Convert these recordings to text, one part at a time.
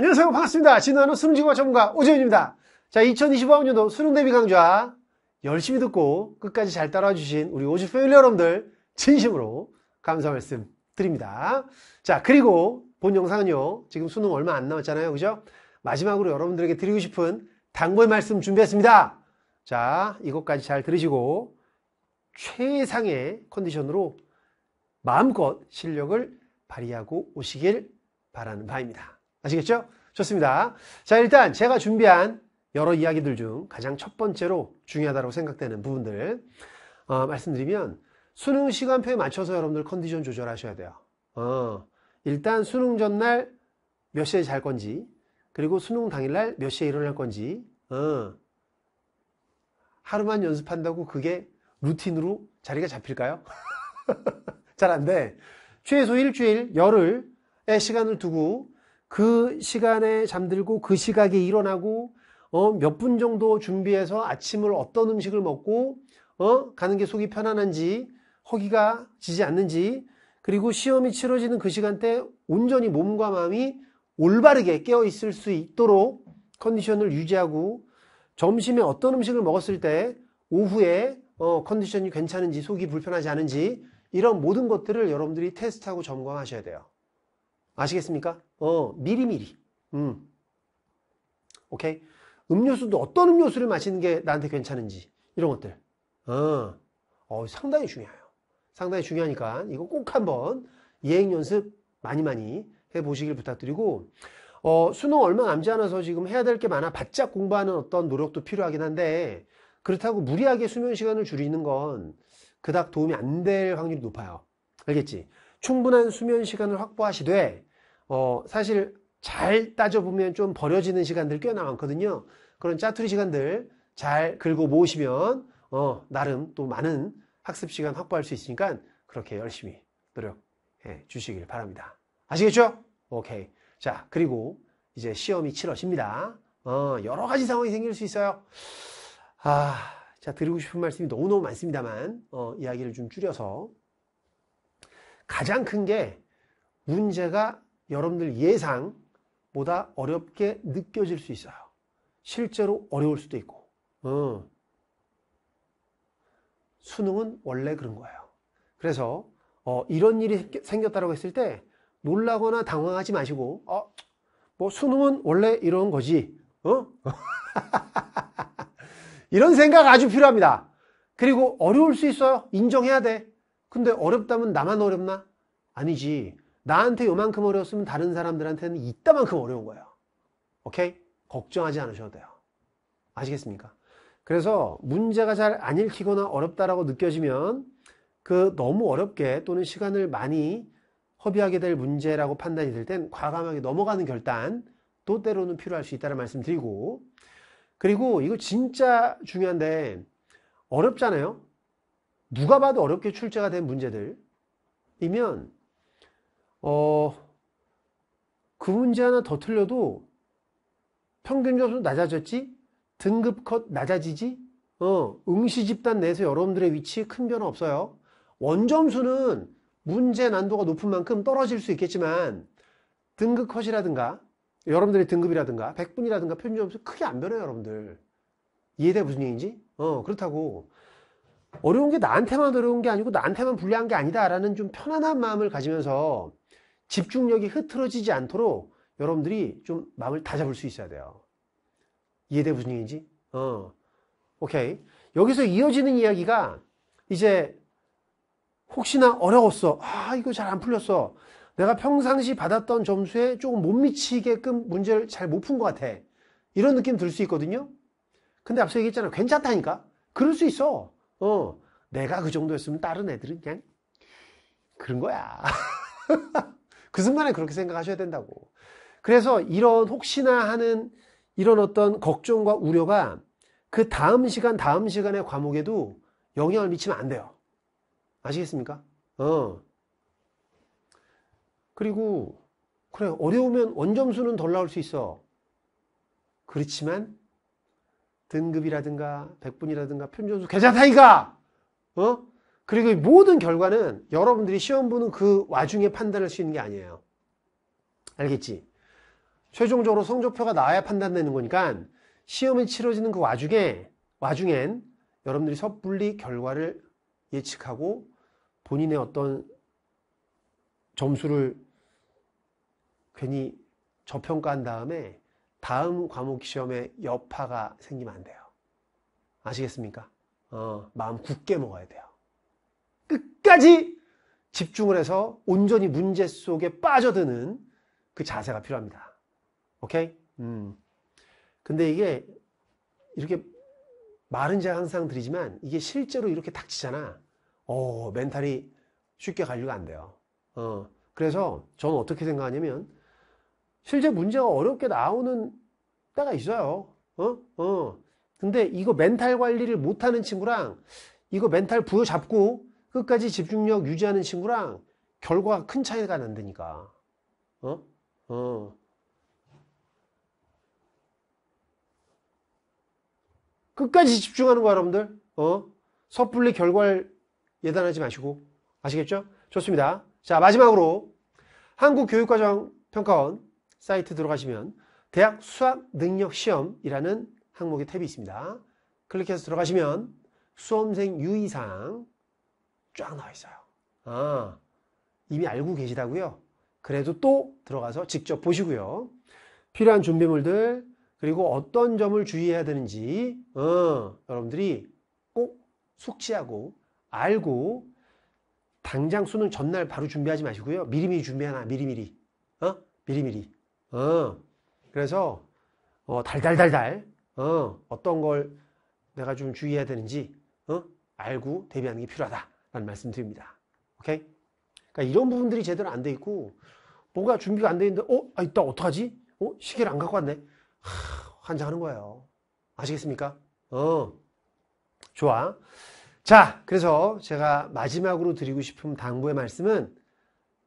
안녕하세요. 반갑습니다. 진화하는 수능지구과 전문가 오재윤입니다. 자, 2025학년도 수능 대비 강좌 열심히 듣고 끝까지 잘 따라와 주신 우리 오주 패밀리 여러분들 진심으로 감사 말씀 드립니다. 자, 그리고 본 영상은요. 지금 수능 얼마 안 남았잖아요. 그죠? 마지막으로 여러분들에게 드리고 싶은 당부의 말씀 준비했습니다. 자, 이것까지 잘 들으시고 최상의 컨디션으로 마음껏 실력을 발휘하고 오시길 바라는 바입니다. 아시겠죠? 좋습니다. 자, 일단 제가 준비한 여러 이야기들 중 가장 첫 번째로 중요하다고 생각되는 부분들 어, 말씀드리면 수능 시간표에 맞춰서 여러분들 컨디션 조절하셔야 돼요. 어, 일단 수능 전날 몇 시에 잘 건지 그리고 수능 당일날 몇 시에 일어날 건지 어, 하루만 연습한다고 그게 루틴으로 자리가 잡힐까요? 잘 안 돼. 최소 일주일, 열흘의 시간을 두고 그 시간에 잠들고 그 시각에 일어나고 어, 몇 분 정도 준비해서 아침을 어떤 음식을 먹고 어, 가는 게 속이 편안한지 허기가 지지 않는지 그리고 시험이 치러지는 그 시간대 온전히 몸과 마음이 올바르게 깨어 있을 수 있도록 컨디션을 유지하고 점심에 어떤 음식을 먹었을 때 오후에 어, 컨디션이 괜찮은지 속이 불편하지 않은지 이런 모든 것들을 여러분들이 테스트하고 점검하셔야 돼요. 아시겠습니까? 어, 미리미리. 음. 오케이? 음료수도 어떤 음료수를 마시는 게 나한테 괜찮은지 이런 것들. 어, 어 상당히 중요해요. 상당히 중요하니까 이거 꼭 한번 예행 연습 많이 많이 해보시길 부탁드리고 어, 수능 얼마 남지 않아서 지금 해야 될 게 많아 바짝 공부하는 어떤 노력도 필요하긴 한데 그렇다고 무리하게 수면 시간을 줄이는 건 그닥 도움이 안 될 확률이 높아요. 알겠지? 충분한 수면 시간을 확보하시되 어, 사실 잘 따져보면 좀 버려지는 시간들 꽤나 많거든요. 그런 짜투리 시간들 잘 긁어 모으시면 어, 나름 또 많은 학습 시간 확보할 수 있으니까 그렇게 열심히 노력해 주시길 바랍니다. 아시겠죠? 오케이. 자, 그리고 이제 시험이 치러집니다. 어, 여러 가지 상황이 생길 수 있어요. 아, 자, 드리고 싶은 말씀이 너무너무 많습니다만, 어, 이야기를 좀 줄여서 가장 큰 게 문제가 여러분들 예상보다 어렵게 느껴질 수 있어요. 실제로 어려울 수도 있고. 어. 수능은 원래 그런 거예요. 그래서 어, 이런 일이 생겼다고 했을 때 놀라거나 당황하지 마시고 어, 뭐 수능은 원래 이런 거지. 어? 이런 생각 아주 필요합니다. 그리고 어려울 수 있어요. 인정해야 돼. 근데 어렵다면 나만 어렵나? 아니지. 나한테 요만큼 어려웠으면 다른 사람들한테는 이따만큼 어려운 거예요. 오케이? 걱정하지 않으셔도 돼요. 아시겠습니까? 그래서 문제가 잘 안 읽히거나 어렵다라고 느껴지면 그 너무 어렵게 또는 시간을 많이 허비하게 될 문제라고 판단이 될 땐 과감하게 넘어가는 결단 또 때로는 필요할 수 있다는 말씀 드리고 그리고 이거 진짜 중요한데 어렵잖아요. 누가 봐도 어렵게 출제가 된 문제들이면 어, 그 문제 하나 더 틀려도 평균 점수 낮아졌지 등급 컷 낮아지지 어, 응시 집단 내에서 여러분들의 위치 에큰 변화 없어요 원점수는 문제 난도가 높은 만큼 떨어질 수 있겠지만 등급 컷이라든가 여러분들의 등급이라든가 100분이라든가 표준점수 크게 안 변해요 여러분들 이해돼 무슨 얘기인지? 어 그렇다고 어려운 게 나한테만 어려운 게 아니고 나한테만 불리한 게 아니다라는 좀 편안한 마음을 가지면서 집중력이 흐트러지지 않도록 여러분들이 좀 마음을 다잡을 수 있어야 돼요. 이해돼 무슨 얘기인지? 어. 오케이. 여기서 이어지는 이야기가 이제 혹시나 어려웠어. 아, 이거 잘 안 풀렸어. 내가 평상시 받았던 점수에 조금 못 미치게끔 문제를 잘 못 푼 것 같아. 이런 느낌 들 수 있거든요. 근데 앞서 얘기했잖아. 괜찮다니까? 그럴 수 있어. 어, 내가 그 정도였으면 다른 애들은 그냥 그런 거야. 그 순간에 그렇게 생각하셔야 된다고. 그래서 이런 혹시나 하는 이런 어떤 걱정과 우려가 그 다음 시간, 다음 시간의 과목에도 영향을 미치면 안 돼요. 아시겠습니까? 어. 그리고, 그래, 어려우면 원점수는 덜 나올 수 있어. 그렇지만 등급이라든가 백분이라든가 표준수 점 계좌 사이가 어? 그리고 모든 결과는 여러분들이 시험 보는 그 와중에 판단할 수 있는 게 아니에요. 알겠지? 최종적으로 성적표가 나와야 판단되는 거니까 시험이 치러지는 그 와중에 와중엔 여러분들이 섣불리 결과를 예측하고 본인의 어떤 점수를 괜히 저평가한 다음에 다음 과목 시험에 여파가 생기면 안 돼요. 아시겠습니까? 어, 마음 굳게 먹어야 돼요. 끝까지 집중을 해서 온전히 문제 속에 빠져드는 그 자세가 필요합니다. 오케이? 음. 근데 이게 이렇게 말은 제가 항상 드리지만 이게 실제로 이렇게 닥치잖아. 어, 멘탈이 쉽게 관리가 안 돼요. 어, 그래서 저는 어떻게 생각하냐면 실제 문제가 어렵게 나오는 때가 있어요. 어? 어. 근데 이거 멘탈 관리를 못하는 친구랑 이거 멘탈 부여잡고 끝까지 집중력 유지하는 친구랑 결과가 큰 차이가 난다니까. 어? 어. 끝까지 집중하는 거 여러분들. 어? 섣불리 결과를 예단하지 마시고. 아시겠죠? 좋습니다. 자, 마지막으로 한국교육과정 평가원 사이트 들어가시면 대학 수학 능력 시험이라는 항목의 탭이 있습니다. 클릭해서 들어가시면 수험생 유의사항 쫙 나와 있어요. 아, 이미 알고 계시다고요? 그래도 또 들어가서 직접 보시고요. 필요한 준비물들 그리고 어떤 점을 주의해야 되는지 어, 여러분들이 꼭 숙지하고 알고 당장 수능 전날 바로 준비하지 마시고요. 미리미리 준비하나 미리미리 어? 미리미리 어, 그래서 어, 달달달달 어, 어떤 걸 내가 좀 주의해야 되는지 어? 알고 대비하는 게 필요하다라는 말씀드립니다. 오케이? 그러니까 이런 부분들이 제대로 안 돼 있고 뭔가 준비가 안 돼 있는데 어? 아 이따 어떡하지? 어? 시계를 안 갖고 왔네. 하, 환장하는 거예요. 아시겠습니까? 어. 좋아. 자, 그래서 제가 마지막으로 드리고 싶은 당부의 말씀은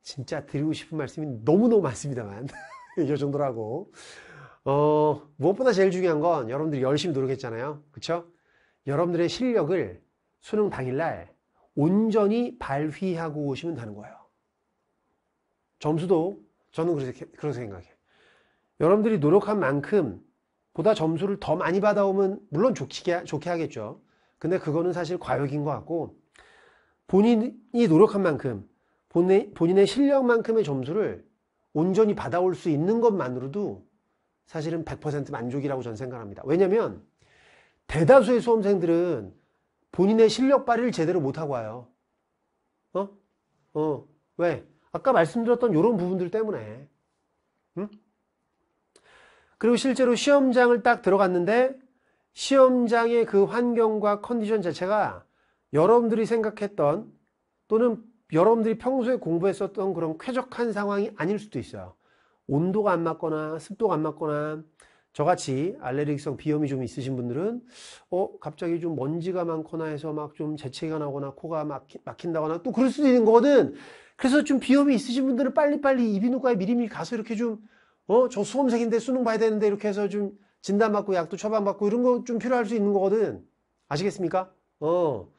진짜 드리고 싶은 말씀이 너무너무 많습니다만 이 정도라고. 어, 무엇보다 제일 중요한 건 여러분들이 열심히 노력했잖아요. 그렇죠 여러분들의 실력을 수능 당일날 온전히 발휘하고 오시면 되는 거예요. 점수도 저는 그렇게, 그렇게 생각해요. 여러분들이 노력한 만큼 보다 점수를 더 많이 받아오면 물론 좋게, 좋게 하겠죠. 근데 그거는 사실 과욕인 것 같고 본인이 노력한 만큼 본인, 본인의 실력만큼의 점수를 온전히 받아올 수 있는 것만으로도 사실은 100% 만족이라고 저는 생각합니다. 왜냐면 대다수의 수험생들은 본인의 실력 발휘를 제대로 못하고 와요. 어? 어, 왜? 아까 말씀드렸던 이런 부분들 때문에. 응? 그리고 실제로 시험장을 딱 들어갔는데 시험장의 그 환경과 컨디션 자체가 여러분들이 생각했던 또는 여러분들이 평소에 공부했었던 그런 쾌적한 상황이 아닐 수도 있어요. 온도가 안 맞거나 습도가 안 맞거나 저같이 알레르기성 비염이 좀 있으신 분들은 어 갑자기 좀 먼지가 많거나 해서 막 좀 재채기가 나거나 코가 막히, 막힌다거나 또 그럴 수도 있는 거거든 그래서 좀 비염이 있으신 분들은 빨리빨리 이비인후과에 미리미리 가서 이렇게 좀 어저 수험생인데 수능 봐야 되는데 이렇게 해서 좀 진단받고 약도 처방받고 이런 거 좀 필요할 수 있는 거거든 아시겠습니까 어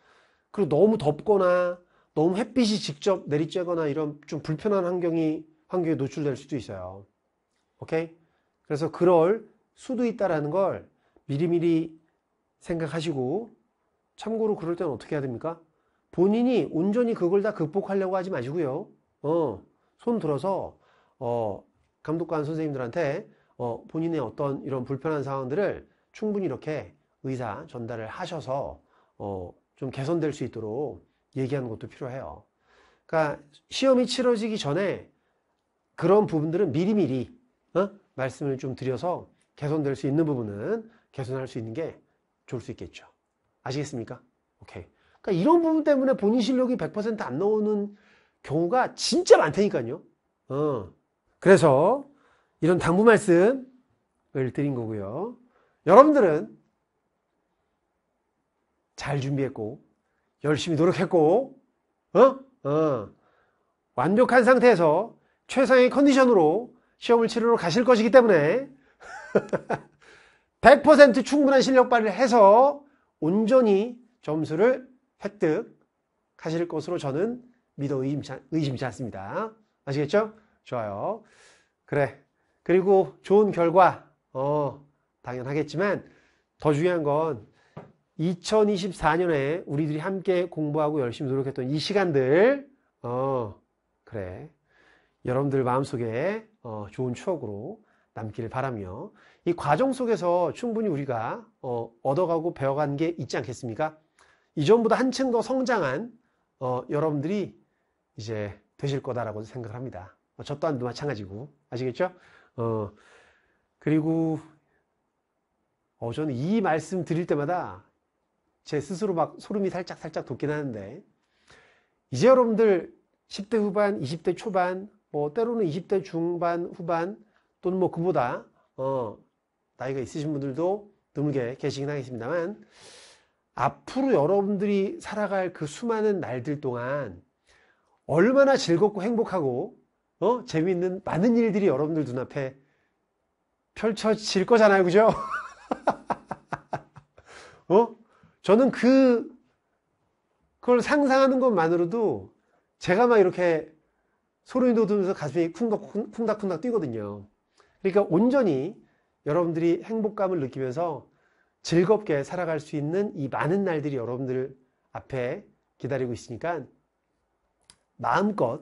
그리고 너무 덥거나 너무 햇빛이 직접 내리쬐거나 이런 좀 불편한 환경이 환경에 노출될 수도 있어요. 오케이? 그래서 그럴 수도 있다라는 걸 미리미리 생각하시고 참고로 그럴 때는 어떻게 해야 됩니까? 본인이 온전히 그걸 다 극복하려고 하지 마시고요. 어, 손 들어서 어, 감독관 선생님들한테 어, 본인의 어떤 이런 불편한 상황들을 충분히 이렇게 의사 전달을 하셔서 어, 좀 개선될 수 있도록 얘기하는 것도 필요해요. 그러니까 시험이 치러지기 전에 그런 부분들은 미리미리 어? 말씀을 좀 드려서 개선될 수 있는 부분은 개선할 수 있는 게 좋을 수 있겠죠. 아시겠습니까? 오케이. 그러니까 이런 부분 때문에 본인 실력이 100%안 나오는 경우가 진짜 많다니까요. 어. 그래서 이런 당부 말씀을 드린 거고요. 여러분들은 잘 준비했고 열심히 노력했고, 어? 어. 완벽한 상태에서 최상의 컨디션으로 시험을 치르러 가실 것이기 때문에 100% 충분한 실력 발휘를 해서 온전히 점수를 획득하실 것으로 저는 믿어 의심치, 의심치 않습니다. 아시겠죠? 좋아요. 그래. 그리고 좋은 결과, 어, 당연하겠지만 더 중요한 건 2024년에 우리들이 함께 공부하고 열심히 노력했던 이 시간들, 어, 그래. 여러분들 마음속에 어, 좋은 추억으로 남기를 바라며 이 과정 속에서 충분히 우리가 어, 얻어가고 배워간 게 있지 않겠습니까? 이전보다 한층 더 성장한 어, 여러분들이 이제 되실 거다라고 생각을 합니다. 어, 저 또한 도 마찬가지고 아시겠죠? 어, 그리고 어, 저는 이 말씀 드릴 때마다 제 스스로 막 소름이 살짝 살짝 돋긴 하는데 이제 여러분들 10대 후반, 20대 초반, 뭐 때로는 20대 중반, 후반 또는 뭐 그보다 어, 나이가 있으신 분들도 드물게 계시긴 하겠습니다만 앞으로 여러분들이 살아갈 그 수많은 날들 동안 얼마나 즐겁고 행복하고 어? 재미있는 많은 일들이 여러분들 눈앞에 펼쳐질 거잖아요 그죠? 어? 저는 그, 그걸 상상하는 것만으로도 제가 막 이렇게 소름이 돋으면서 가슴이 쿵닥쿵닥 뛰거든요. 그러니까 온전히 여러분들이 행복감을 느끼면서 즐겁게 살아갈 수 있는 이 많은 날들이 여러분들 앞에 기다리고 있으니까 마음껏,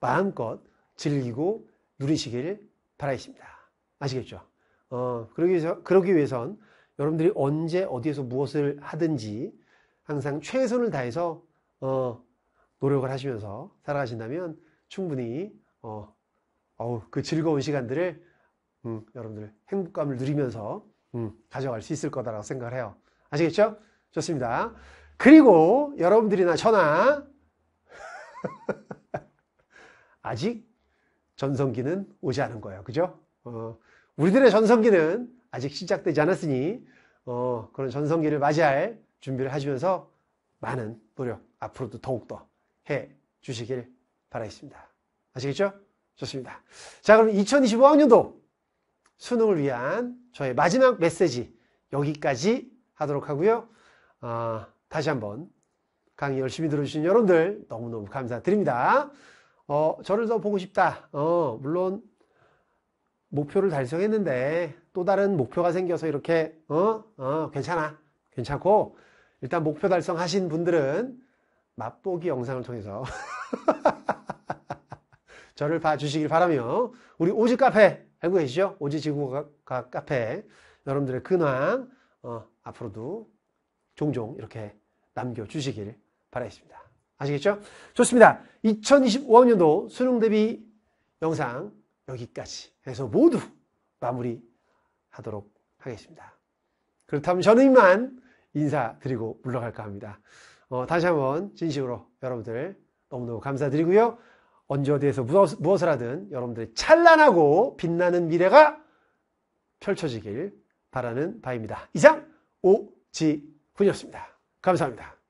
마음껏 즐기고 누리시길 바라겠습니다. 아시겠죠? 어, 그러기, 위해서, 그러기 위해선 여러분들이 언제 어디에서 무엇을 하든지 항상 최선을 다해서 어, 노력을 하시면서 살아가신다면 충분히 어, 어우, 그 즐거운 시간들을 음, 여러분들 행복감을 누리면서 음, 가져갈 수 있을 거다라고 생각을 해요. 아시겠죠? 좋습니다. 그리고 여러분들이나 저나 아직 전성기는 오지 않은 거예요. 그죠? 어, 우리들의 전성기는 아직 시작되지 않았으니 어, 그런 전성기를 맞이할 준비를 하시면서 많은 노력 앞으로도 더욱더 해 주시길 바라겠습니다. 아시겠죠? 좋습니다. 자, 그럼 2025학년도 수능을 위한 저의 마지막 메시지 여기까지 하도록 하고요. 어, 다시 한번 강의 열심히 들어주신 여러분들 너무너무 감사드립니다. 어, 저를 더 보고 싶다. 어, 물론 목표를 달성했는데 또 다른 목표가 생겨서 이렇게 어? 어, 괜찮아. 괜찮고 일단 목표 달성하신 분들은 맛보기 영상을 통해서 저를 봐주시길 바라며 우리 오지 카페 알고 계시죠? 오지 지구가 카페 여러분들의 근황 어, 앞으로도 종종 이렇게 남겨주시길 바라겠습니다. 아시겠죠? 좋습니다. 2025학년도 수능 대비 영상 여기까지 해서 모두 마무리 하도록 하겠습니다. 그렇다면 저는 이만 인사드리고 물러갈까 합니다. 어, 다시 한번 진심으로 여러분들 너무너무 감사드리고요. 언제 어디에서 무엇, 을 하든 여러분들의 찬란하고 빛나는 미래가 펼쳐지길 바라는 바입니다. 이상 오지훈이었습니다. 감사합니다.